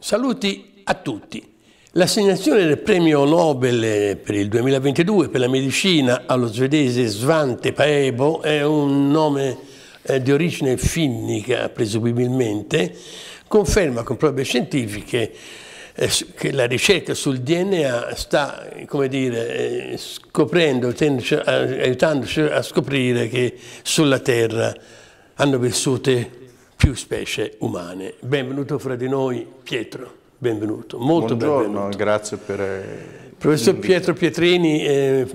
Saluti a tutti. L'assegnazione del premio Nobel per il 2022 per la medicina allo svedese Svante Paebo è un nome eh, di origine finnica, presumibilmente, conferma con prove scientifiche eh, che la ricerca sul DNA sta, come dire, eh, scoprendo, aiutandoci a scoprire che sulla Terra hanno vissute più specie umane. Benvenuto fra di noi Pietro benvenuto, molto Buongiorno, benvenuto. grazie per... Eh, Professor Pietro Pietrini, eh,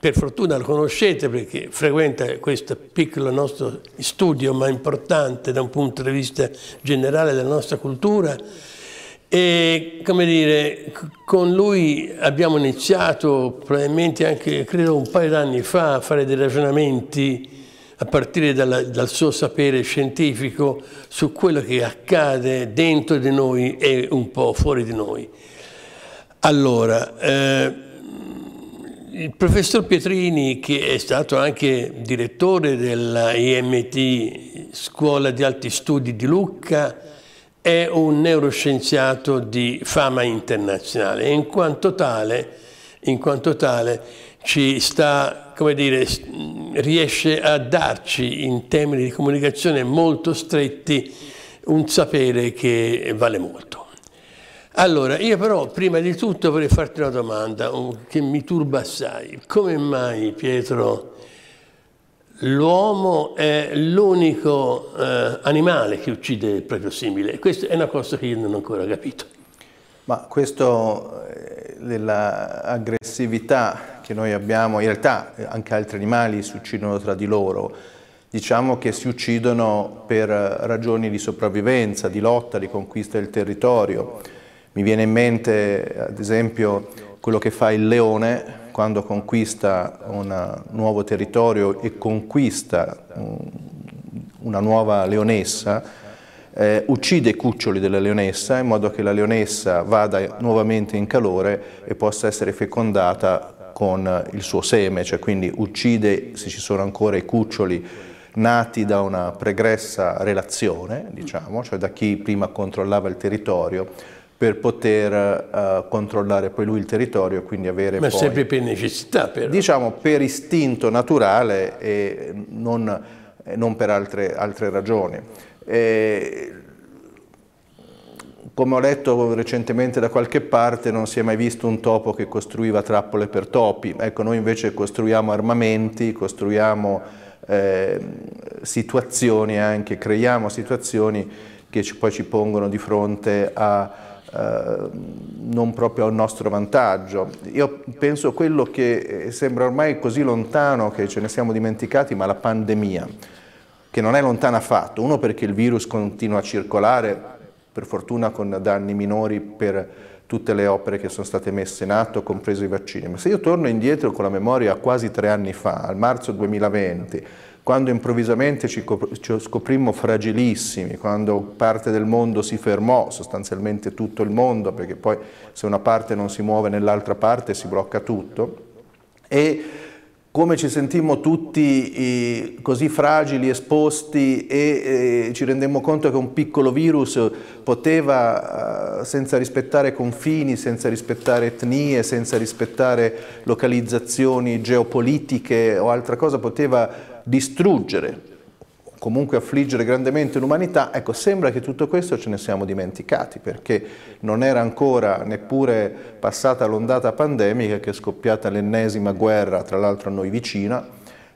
per fortuna lo conoscete perché frequenta questo piccolo nostro studio, ma importante da un punto di vista generale della nostra cultura. E come dire, con lui abbiamo iniziato probabilmente anche, credo un paio d'anni fa, a fare dei ragionamenti a partire dalla, dal suo sapere scientifico su quello che accade dentro di noi e un po' fuori di noi. Allora, eh, il professor Pietrini, che è stato anche direttore della IMT, Scuola di Alti Studi di Lucca, è un neuroscienziato di fama internazionale e in quanto tale, in quanto tale ci sta come dire, riesce a darci in termini di comunicazione molto stretti un sapere che vale molto. Allora, io però prima di tutto vorrei farti una domanda che mi turba assai. Come mai, Pietro, l'uomo è l'unico eh, animale che uccide il proprio simile? Questa è una cosa che io non ho ancora capito. Ma questo eh, dell'aggressività che noi abbiamo, in realtà eh, anche altri animali si uccidono tra di loro, diciamo che si uccidono per eh, ragioni di sopravvivenza, di lotta, di conquista del territorio. Mi viene in mente ad esempio quello che fa il leone quando conquista un eh, nuovo territorio e conquista una nuova leonessa, eh, uccide i cuccioli della leonessa in modo che la leonessa vada nuovamente in calore e possa essere fecondata con il suo seme, cioè quindi uccide se ci sono ancora i cuccioli nati da una pregressa relazione, diciamo, cioè da chi prima controllava il territorio, per poter uh, controllare poi lui il territorio e quindi avere Ma poi, sempre per necessità però. Diciamo per istinto naturale e non, non per altre, altre ragioni. E come ho letto recentemente da qualche parte, non si è mai visto un topo che costruiva trappole per topi. Ecco, noi invece costruiamo armamenti, costruiamo eh, situazioni anche, creiamo situazioni che ci, poi ci pongono di fronte a, eh, non proprio al nostro vantaggio. Io penso quello che eh, sembra ormai così lontano che ce ne siamo dimenticati, ma la pandemia, che non è lontana affatto. Uno perché il virus continua a circolare per fortuna con danni minori per tutte le opere che sono state messe in atto, compreso i vaccini. Ma se io torno indietro con la memoria a quasi tre anni fa, al marzo 2020, quando improvvisamente ci scoprimmo fragilissimi, quando parte del mondo si fermò, sostanzialmente tutto il mondo, perché poi se una parte non si muove nell'altra parte si blocca tutto, e come ci sentimmo tutti così fragili, esposti e ci rendemmo conto che un piccolo virus poteva, eh, senza rispettare confini, senza rispettare etnie, senza rispettare localizzazioni geopolitiche o altra cosa, poteva distruggere comunque affliggere grandemente l'umanità, ecco, sembra che tutto questo ce ne siamo dimenticati, perché non era ancora neppure passata l'ondata pandemica che è scoppiata l'ennesima guerra, tra l'altro a noi vicina,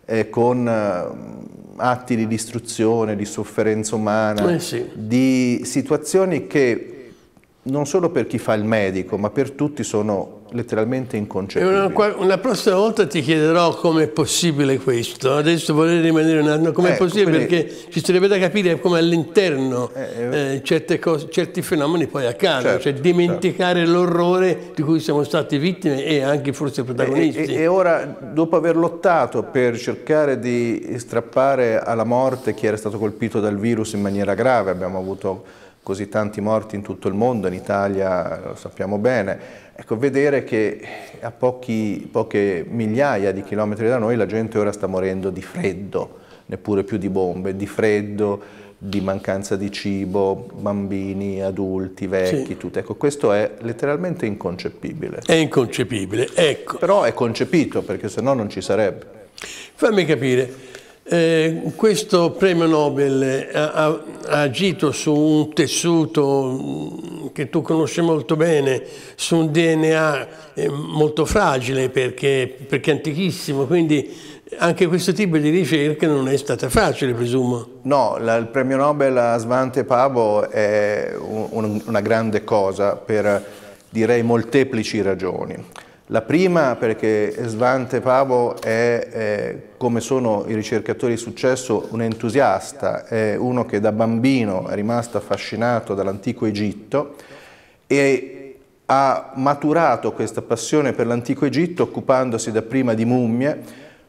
eh, con eh, atti di distruzione, di sofferenza umana, eh sì. di situazioni che non solo per chi fa il medico, ma per tutti sono letteralmente inconcepibile. Una, una, prossima volta ti chiederò come è possibile questo, adesso vorrei rimanere un anno, come è eh, possibile quindi, perché ci sarebbe da capire come all'interno eh, eh, eh certi fenomeni poi accadono, certo, cioè certo. dimenticare certo. l'orrore di cui siamo stati vittime e anche forse protagonisti. E, e, e ora, dopo aver lottato per cercare di strappare alla morte chi era stato colpito dal virus in maniera grave, abbiamo avuto così tanti morti in tutto il mondo, in Italia lo sappiamo bene, Ecco, vedere che a pochi, poche migliaia di chilometri da noi la gente ora sta morendo di freddo, neppure più di bombe, di freddo, di mancanza di cibo, bambini, adulti, vecchi, sì. tutto. Ecco, questo è letteralmente inconcepibile. È inconcepibile, ecco. Però è concepito, perché se no non ci sarebbe. Fammi capire, eh, questo premio Nobel eh, ha, ha, agito su un tessuto mm, che tu conosci molto bene, su un DNA eh, molto fragile perché, perché antichissimo, quindi anche questo tipo di ricerca non è stata facile, presumo. No, la, il premio Nobel a Svante Pavo è un, un, una grande cosa per direi molteplici ragioni. La prima perché Svante Pavo è, eh, come sono i ricercatori di successo, un entusiasta, è uno che da bambino è rimasto affascinato dall'antico Egitto e ha maturato questa passione per l'antico Egitto occupandosi dapprima di mummie,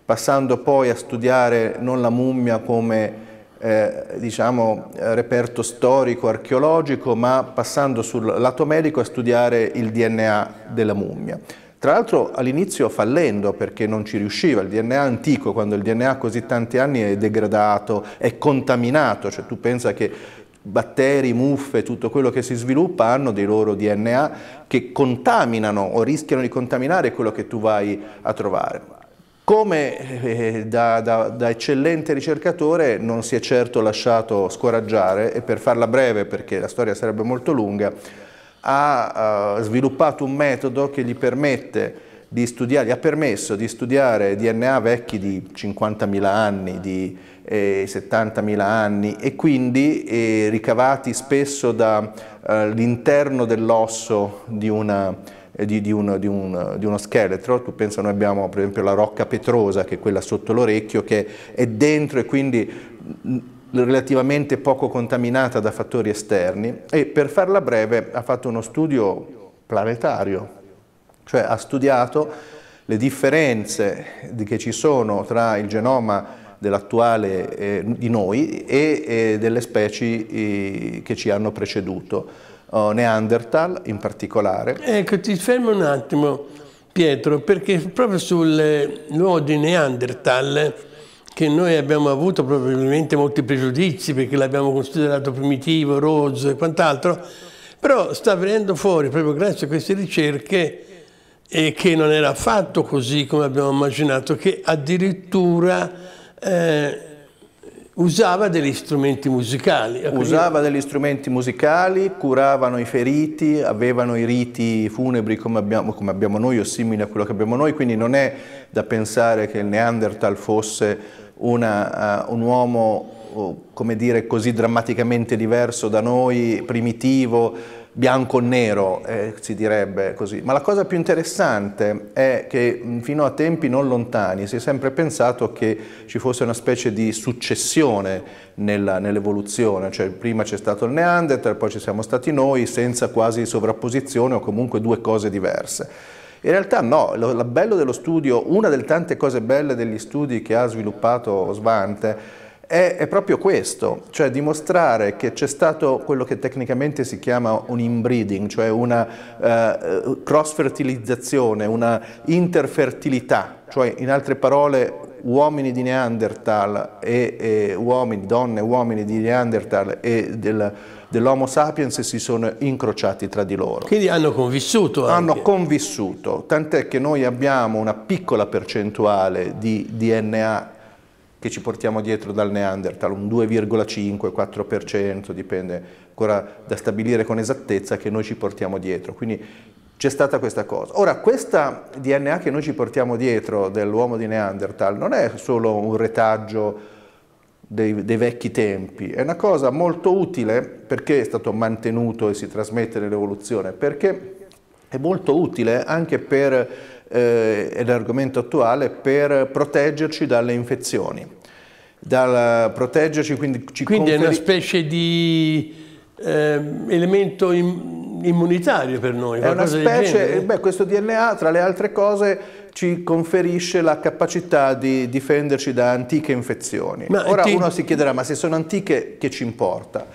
passando poi a studiare non la mummia come eh, diciamo, reperto storico, archeologico, ma passando sul lato medico a studiare il DNA della mummia. Tra l'altro all'inizio fallendo perché non ci riusciva, il DNA antico, quando il DNA ha così tanti anni è degradato, è contaminato, cioè tu pensa che batteri, muffe, tutto quello che si sviluppa hanno dei loro DNA che contaminano o rischiano di contaminare quello che tu vai a trovare. Come eh, da, da, da, eccellente ricercatore non si è certo lasciato scoraggiare e per farla breve perché la storia sarebbe molto lunga, ha eh, sviluppato un metodo che gli permette di studiare, gli ha permesso di studiare DNA vecchi di 50.000 anni, di 70.000 eh, anni e quindi eh, ricavati spesso dall'interno dell'osso di una di, di, un, di, un, di, uno scheletro, tu pensa noi abbiamo per esempio la rocca petrosa che è quella sotto l'orecchio che è dentro e quindi relativamente poco contaminata da fattori esterni e per farla breve ha fatto uno studio planetario, cioè ha studiato le differenze che ci sono tra il genoma dell'attuale eh, di noi e eh, delle specie eh, che ci hanno preceduto, oh, Neanderthal in particolare. Ecco, ti fermo un attimo Pietro, perché proprio sul luogo di Neanderthal che noi abbiamo avuto probabilmente molti pregiudizi perché l'abbiamo considerato primitivo, rozzo e quant'altro, però sta venendo fuori proprio grazie a queste ricerche e che non era affatto così come abbiamo immaginato, che addirittura eh, usava degli strumenti musicali. Usava degli strumenti musicali, curavano i feriti, avevano i riti funebri come abbiamo, come abbiamo noi o simili a quello che abbiamo noi, quindi non è da pensare che il Neanderthal fosse una, uh, un uomo, oh, come dire, così drammaticamente diverso da noi, primitivo, bianco o nero, eh, si direbbe così. Ma la cosa più interessante è che mm, fino a tempi non lontani si è sempre pensato che ci fosse una specie di successione nell'evoluzione, cioè prima c'è stato il Neanderthal, poi ci siamo stati noi, senza quasi sovrapposizione o comunque due cose diverse. In realtà no, lo, lo bello dello studio, una delle tante cose belle degli studi che ha sviluppato Svante è, è proprio questo, cioè dimostrare che c'è stato quello che tecnicamente si chiama un inbreeding, cioè una eh, cross-fertilizzazione, una interfertilità, cioè in altre parole uomini di Neanderthal e, e uomini, donne e uomini di Neanderthal e del dell'Homo sapiens si sono incrociati tra di loro. Quindi hanno convissuto. Anche. Hanno convissuto, tant'è che noi abbiamo una piccola percentuale di DNA che ci portiamo dietro dal Neanderthal, un 2,5-4%, dipende ancora da stabilire con esattezza che noi ci portiamo dietro. Quindi c'è stata questa cosa. Ora, questa DNA che noi ci portiamo dietro dell'uomo di Neanderthal non è solo un retaggio dei, dei, vecchi tempi. È una cosa molto utile perché è stato mantenuto e si trasmette nell'evoluzione, perché è molto utile anche per, eh, è l'argomento attuale, per proteggerci dalle infezioni. Dal proteggerci quindi ci Quindi è una specie di eh, elemento immunitario per noi. È una specie, beh, questo DNA tra le altre cose ci conferisce la capacità di difenderci da antiche infezioni. Ma Ora ti... uno si chiederà, ma se sono antiche che ci importa?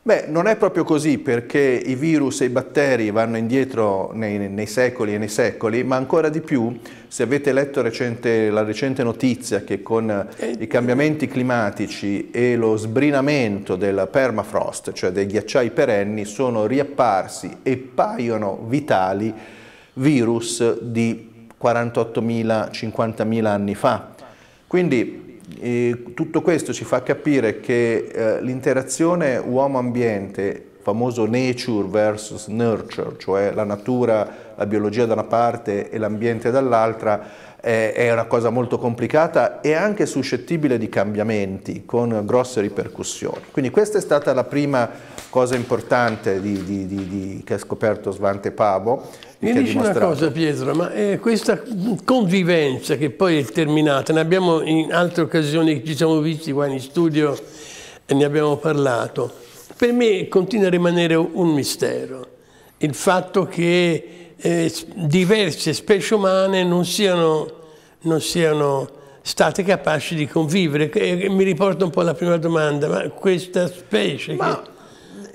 Beh, non è proprio così perché i virus e i batteri vanno indietro nei, nei secoli e nei secoli, ma ancora di più, se avete letto recente, la recente notizia che con eh. i cambiamenti climatici e lo sbrinamento del permafrost, cioè dei ghiacciai perenni, sono riapparsi e paiono vitali virus di 48.000, 50.000 anni fa. Quindi eh, tutto questo ci fa capire che eh, l'interazione uomo-ambiente, famoso nature versus nurture, cioè la natura, la biologia da una parte e l'ambiente dall'altra, è una cosa molto complicata e anche suscettibile di cambiamenti con grosse ripercussioni. Quindi questa è stata la prima cosa importante di, di, di, che ha scoperto Svante Pavo mi dici una cosa Pietro, ma eh, questa convivenza che poi è terminata, ne abbiamo in altre occasioni che ci siamo visti qua in studio e ne abbiamo parlato, per me continua a rimanere un mistero, il fatto che eh, diverse specie umane non siano, non siano state capaci di convivere. E mi riporta un po' alla prima domanda, ma questa specie... Ma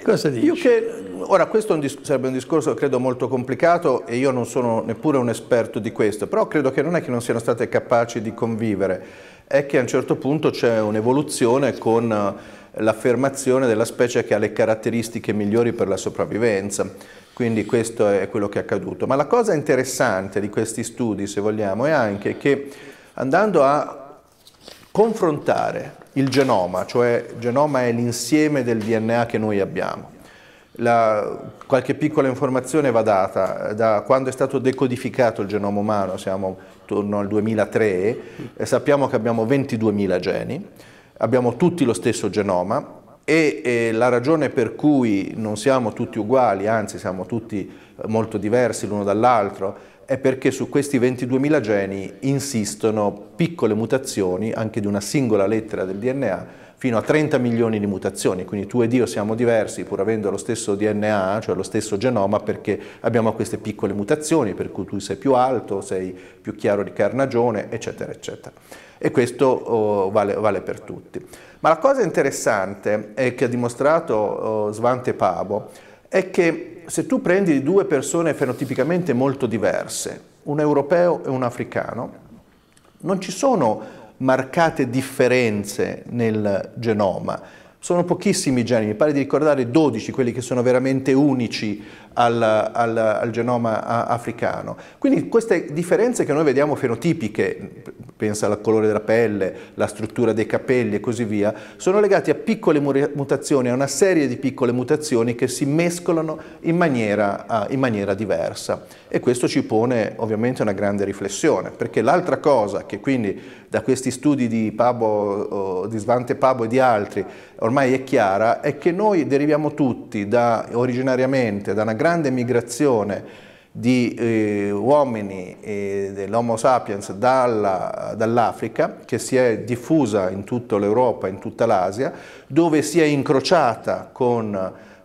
Cosa dici? Io che, ora, questo un sarebbe un discorso credo molto complicato e io non sono neppure un esperto di questo, però credo che non è che non siano state capaci di convivere, è che a un certo punto c'è un'evoluzione con eh, l'affermazione della specie che ha le caratteristiche migliori per la sopravvivenza. Quindi questo è quello che è accaduto. Ma la cosa interessante di questi studi, se vogliamo, è anche che andando a confrontare il genoma, cioè il genoma è l'insieme del DNA che noi abbiamo. La, qualche piccola informazione va data, da quando è stato decodificato il genoma umano, siamo intorno al 2003, sappiamo che abbiamo 22.000 geni, abbiamo tutti lo stesso genoma e, e, la ragione per cui non siamo tutti uguali, anzi siamo tutti eh, molto diversi l'uno dall'altro, è perché su questi 22.000 geni insistono piccole mutazioni anche di una singola lettera del DNA fino a 30 milioni di mutazioni, quindi tu ed io siamo diversi pur avendo lo stesso DNA, cioè lo stesso genoma, perché abbiamo queste piccole mutazioni, per cui tu sei più alto, sei più chiaro di carnagione, eccetera, eccetera. E questo oh, vale, vale, per tutti. Ma la cosa interessante è eh, che ha dimostrato oh, Svante Pavo è che se tu prendi due persone fenotipicamente molto diverse, un europeo e un africano, non ci sono marcate differenze nel genoma. Sono pochissimi geni, mi pare di ricordare 12 quelli che sono veramente unici al, al, al genoma africano. Quindi queste differenze che noi vediamo fenotipiche, pensa al colore della pelle, la struttura dei capelli e così via, sono legate a piccole mutazioni, a una serie di piccole mutazioni che si mescolano in maniera, in maniera diversa. E questo ci pone ovviamente una grande riflessione, perché l'altra cosa che quindi da questi studi di, Pabo, di Svante Pabo e di altri ormai è chiara, è che noi deriviamo tutti da, originariamente da una grande grande migrazione di eh, uomini eh, dell'Homo sapiens dall'Africa, che si è diffusa in tutta l'Europa, in tutta l'Asia, dove si è incrociata con,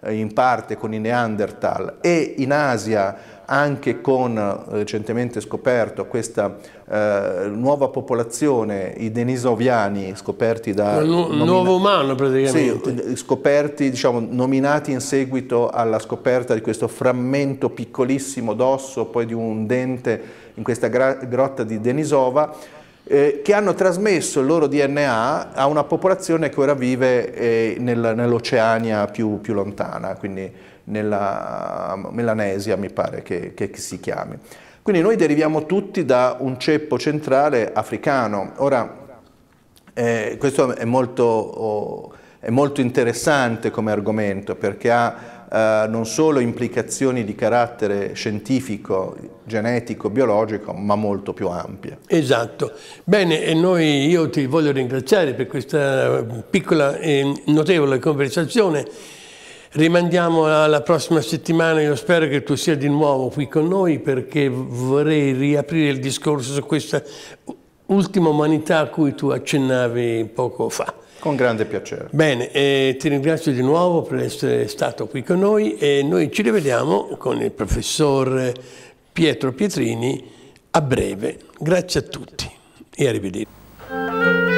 eh, in parte con i Neanderthal e in Asia anche con, eh, recentemente scoperto, questa eh, nuova popolazione, i denisoviani, scoperti da... Nu nuovo umano praticamente. Sì, scoperti, diciamo, nominati in seguito alla scoperta di questo frammento piccolissimo d'osso, poi di un dente in questa grotta di Denisova, eh, che hanno trasmesso il loro DNA a una popolazione che ora vive eh, nel, nell'Oceania più, più, lontana, quindi nella Melanesia mi pare che, che si chiami. Quindi noi deriviamo tutti da un ceppo centrale africano. Ora, eh, questo è molto, oh, è molto, interessante come argomento perché ha eh, non solo implicazioni di carattere scientifico, genetico, biologico, ma molto più ampie. Esatto. Bene, e noi, io ti voglio ringraziare per questa eh, piccola e notevole conversazione Rimandiamo alla prossima settimana, io spero che tu sia di nuovo qui con noi perché vorrei riaprire il discorso su questa ultima umanità a cui tu accennavi poco fa. Con grande piacere. Bene, eh, ti ringrazio di nuovo per essere stato qui con noi e noi ci rivediamo con il professor Pietro Pietrini a breve. Grazie a tutti e arrivederci.